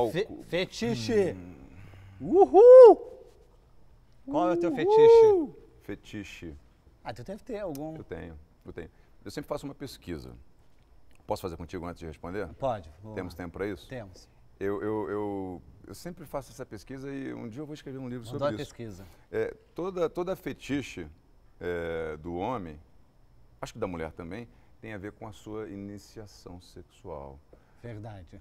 Oh, Fe fetiche. Hum. Uhul! Qual Uhul. é o teu fetiche? Fetiche. Ah, tu deve ter algum. Eu tenho, eu tenho. Eu sempre faço uma pesquisa. Posso fazer contigo antes de responder? Pode. Vou... Temos tempo para isso? Temos. Eu, eu, eu, eu, sempre faço essa pesquisa e um dia eu vou escrever um livro sobre isso. pesquisa. É, toda, toda fetiche é, do homem, acho que da mulher também, tem a ver com a sua iniciação sexual. Verdade.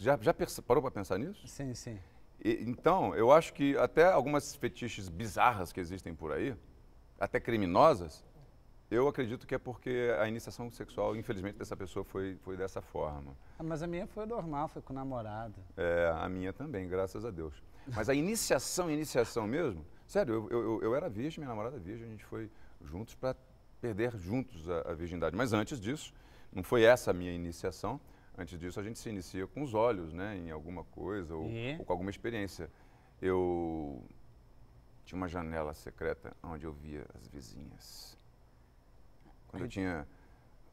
Já, já parou para pensar nisso? Sim, sim. E, então, eu acho que até algumas fetiches bizarras que existem por aí, até criminosas, eu acredito que é porque a iniciação sexual, infelizmente, dessa pessoa foi, foi dessa forma. Ah, mas a minha foi normal, foi com o namorado. É, a minha também, graças a Deus. Mas a iniciação, iniciação mesmo, sério, eu, eu, eu era virgem, minha namorada é virgem, a gente foi juntos para perder juntos a, a, virgindade. Mas antes disso, não foi essa a minha iniciação, Antes disso, a gente se inicia com os olhos, né? Em alguma coisa ou, e... É. ou com alguma experiência. Eu tinha uma janela secreta onde eu via as vizinhas. Quando eu tinha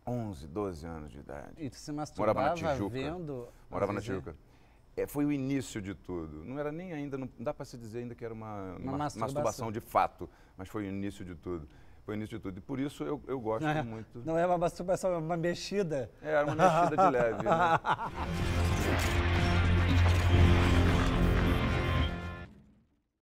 11, 12 anos de idade. E tu se masturbava morava na Tijuca. vendo? Morava na Tijuca é, foi o início de tudo. Não era nem ainda, não dá para se dizer ainda que era uma, uma, uma masturbação. masturbação. de fato, mas foi o início de tudo. Foi o início de tudo. E por isso eu, eu gosto não, é, muito. Não é uma masturbação, é uma mexida. É, era uma mexida de leve. Né?